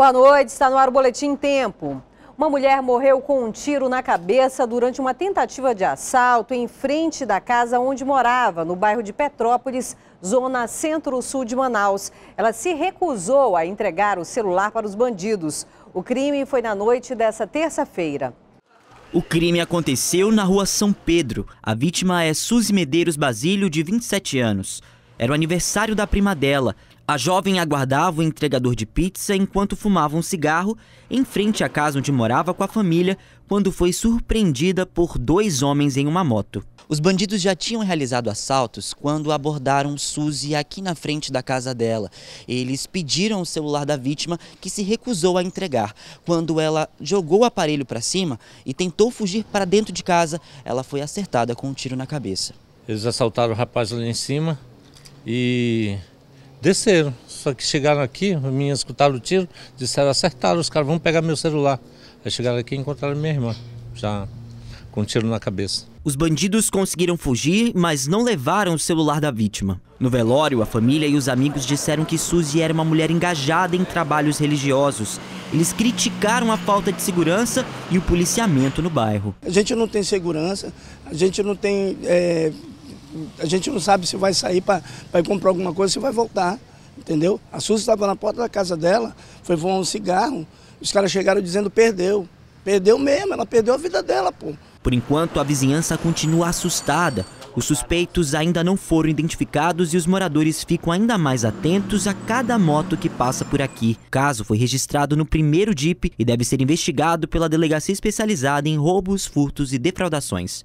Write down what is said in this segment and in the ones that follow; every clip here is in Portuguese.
Boa noite, está no ar o Boletim Tempo. Uma mulher morreu com um tiro na cabeça durante uma tentativa de assalto em frente da casa onde morava, no bairro de Petrópolis, zona centro-sul de Manaus. Ela se recusou a entregar o celular para os bandidos. O crime foi na noite dessa terça-feira. O crime aconteceu na rua São Pedro. A vítima é Suzy Medeiros Basílio, de 27 anos. Era o aniversário da prima dela. A jovem aguardava o entregador de pizza enquanto fumava um cigarro em frente à casa onde morava com a família quando foi surpreendida por dois homens em uma moto. Os bandidos já tinham realizado assaltos quando abordaram Suzy aqui na frente da casa dela. Eles pediram o celular da vítima, que se recusou a entregar. Quando ela jogou o aparelho para cima e tentou fugir para dentro de casa, ela foi acertada com um tiro na cabeça. Eles assaltaram o rapaz ali em cima e Desceram. Só que chegaram aqui, minha escutaram o tiro, disseram, acertaram, os caras vão pegar meu celular. Aí chegaram aqui e encontraram minha irmã, já com um tiro na cabeça. Os bandidos conseguiram fugir, mas não levaram o celular da vítima. No velório, a família e os amigos disseram que Suzy era uma mulher engajada em trabalhos religiosos. Eles criticaram a falta de segurança e o policiamento no bairro. A gente não tem segurança, a gente não tem é a gente não sabe se vai sair para comprar alguma coisa, se vai voltar, entendeu? A Suzy estava na porta da casa dela, foi voar um cigarro, os caras chegaram dizendo perdeu. Perdeu mesmo, ela perdeu a vida dela, pô. Por enquanto, a vizinhança continua assustada. Os suspeitos ainda não foram identificados e os moradores ficam ainda mais atentos a cada moto que passa por aqui. O caso foi registrado no primeiro DIP e deve ser investigado pela delegacia especializada em roubos, furtos e defraudações.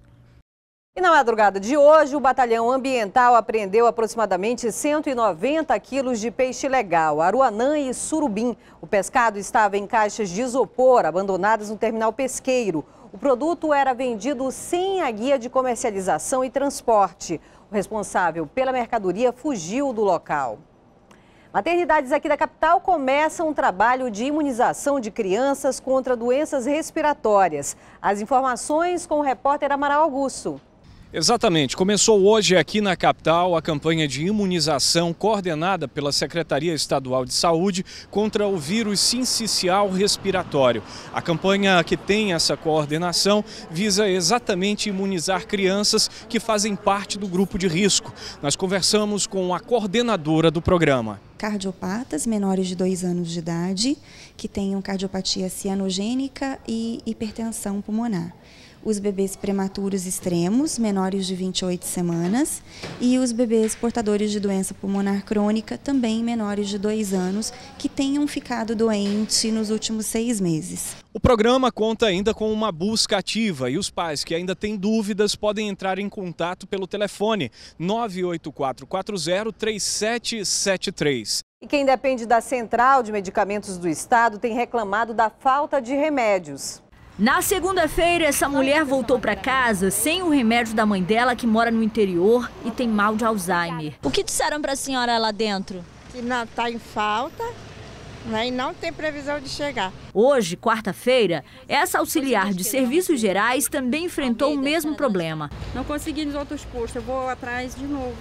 E na madrugada de hoje, o Batalhão Ambiental apreendeu aproximadamente 190 quilos de peixe legal, aruanã e surubim. O pescado estava em caixas de isopor abandonadas no terminal pesqueiro. O produto era vendido sem a guia de comercialização e transporte. O responsável pela mercadoria fugiu do local. Maternidades aqui da capital começam um trabalho de imunização de crianças contra doenças respiratórias. As informações com o repórter Amaral Augusto. Exatamente. Começou hoje aqui na capital a campanha de imunização coordenada pela Secretaria Estadual de Saúde contra o vírus sincicial respiratório. A campanha que tem essa coordenação visa exatamente imunizar crianças que fazem parte do grupo de risco. Nós conversamos com a coordenadora do programa cardiopatas menores de 2 anos de idade que tenham cardiopatia cianogênica e hipertensão pulmonar os bebês prematuros extremos, menores de 28 semanas, e os bebês portadores de doença pulmonar crônica, também menores de 2 anos, que tenham ficado doente nos últimos seis meses. O programa conta ainda com uma busca ativa e os pais que ainda têm dúvidas podem entrar em contato pelo telefone 984403773. E quem depende da Central de Medicamentos do Estado tem reclamado da falta de remédios. Na segunda-feira, essa mulher voltou para casa sem o remédio da mãe dela, que mora no interior e tem mal de Alzheimer. O que disseram para a senhora lá dentro? Que não está em falta né, e não tem previsão de chegar. Hoje, quarta-feira, essa auxiliar de serviços gerais também enfrentou o mesmo problema. Não consegui nos outros postos, eu vou atrás de novo.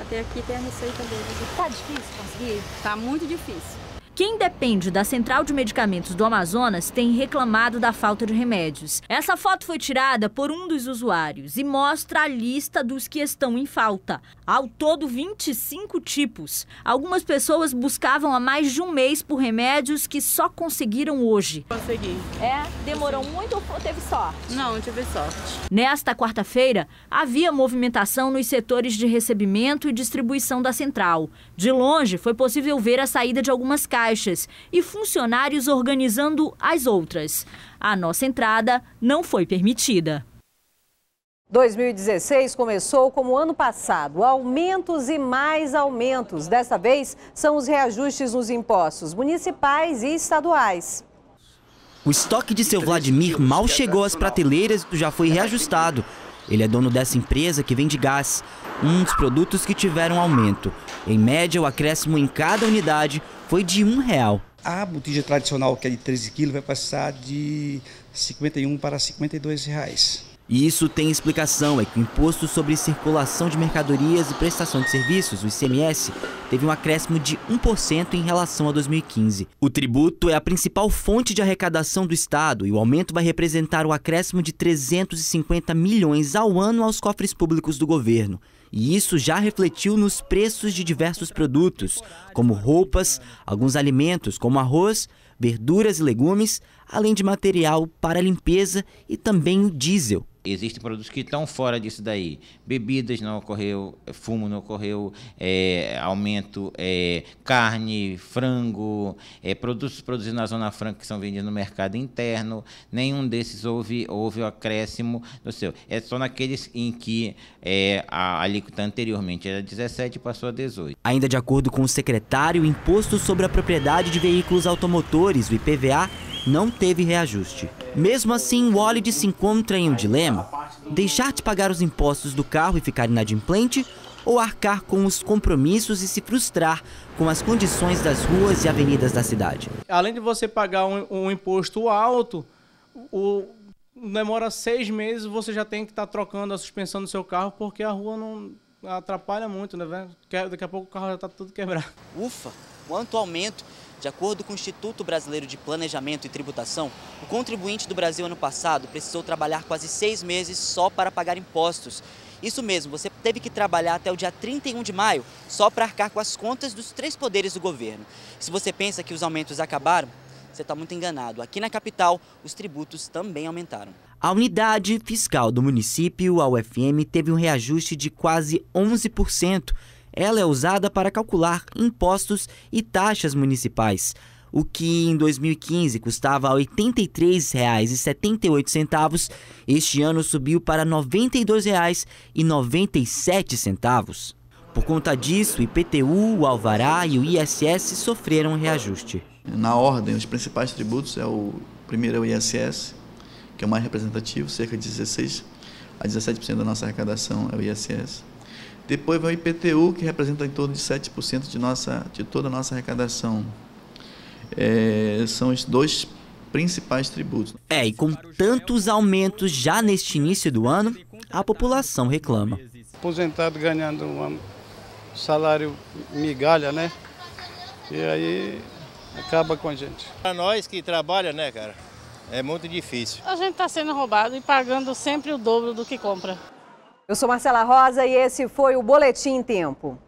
Até aqui tem a receita dele. Está difícil conseguir? Está muito difícil. Quem depende da Central de Medicamentos do Amazonas tem reclamado da falta de remédios. Essa foto foi tirada por um dos usuários e mostra a lista dos que estão em falta. Ao todo, 25 tipos. Algumas pessoas buscavam há mais de um mês por remédios que só conseguiram hoje. Consegui. É? Demorou Consegui. muito ou teve sorte? Não, tive sorte. Nesta quarta-feira, havia movimentação nos setores de recebimento e distribuição da central. De longe, foi possível ver a saída de algumas casas caixas e funcionários organizando as outras. A nossa entrada não foi permitida. 2016 começou como ano passado, aumentos e mais aumentos. Desta vez, são os reajustes nos impostos municipais e estaduais. O estoque de seu Vladimir mal chegou às prateleiras e já foi reajustado. Ele é dono dessa empresa que vende gás, um dos produtos que tiveram aumento. Em média, o acréscimo em cada unidade foi de um real. A botija tradicional, que é de 13 quilos, vai passar de 51 para 52 reais. E isso tem explicação, é que o Imposto sobre Circulação de Mercadorias e Prestação de Serviços, o ICMS, teve um acréscimo de 1% em relação a 2015. O tributo é a principal fonte de arrecadação do Estado e o aumento vai representar um acréscimo de 350 milhões ao ano aos cofres públicos do governo. E isso já refletiu nos preços de diversos produtos, como roupas, alguns alimentos, como arroz, verduras e legumes, além de material para limpeza e também o diesel. Existem produtos que estão fora disso daí. Bebidas não ocorreu, fumo não ocorreu, é, aumento, é, carne, frango, é, produtos produzidos na Zona Franca que são vendidos no mercado interno. Nenhum desses houve, houve o acréscimo do seu. É só naqueles em que é, a alíquota anteriormente era 17 e passou a 18. Ainda de acordo com o secretário, o imposto sobre a propriedade de veículos automotores, o IPVA, não teve reajuste. Mesmo assim, o Walid se encontra em um dilema: deixar de pagar os impostos do carro e ficar inadimplente ou arcar com os compromissos e se frustrar com as condições das ruas e avenidas da cidade. Além de você pagar um, um imposto alto, o, demora seis meses, você já tem que estar tá trocando a suspensão do seu carro porque a rua não atrapalha muito, né? Daqui a pouco o carro já está tudo quebrado. Ufa, quanto aumento! De acordo com o Instituto Brasileiro de Planejamento e Tributação, o contribuinte do Brasil ano passado precisou trabalhar quase seis meses só para pagar impostos. Isso mesmo, você teve que trabalhar até o dia 31 de maio só para arcar com as contas dos três poderes do governo. Se você pensa que os aumentos acabaram, você está muito enganado. Aqui na capital, os tributos também aumentaram. A unidade fiscal do município, a UFM, teve um reajuste de quase 11% ela é usada para calcular impostos e taxas municipais, o que em 2015 custava R$ 83,78, este ano subiu para R$ 92,97. Por conta disso, o IPTU, o Alvará e o ISS sofreram reajuste. Na ordem, os principais tributos é o primeiro é o ISS, que é o mais representativo, cerca de 16 a 17% da nossa arrecadação é o ISS. Depois vem o IPTU, que representa em torno de 7% de, nossa, de toda a nossa arrecadação. É, são os dois principais tributos. É, e com tantos aumentos já neste início do ano, a população reclama. Aposentado ganhando um salário migalha, né? E aí acaba com a gente. Para nós que trabalha, né, cara? É muito difícil. A gente está sendo roubado e pagando sempre o dobro do que compra. Eu sou Marcela Rosa e esse foi o Boletim Tempo.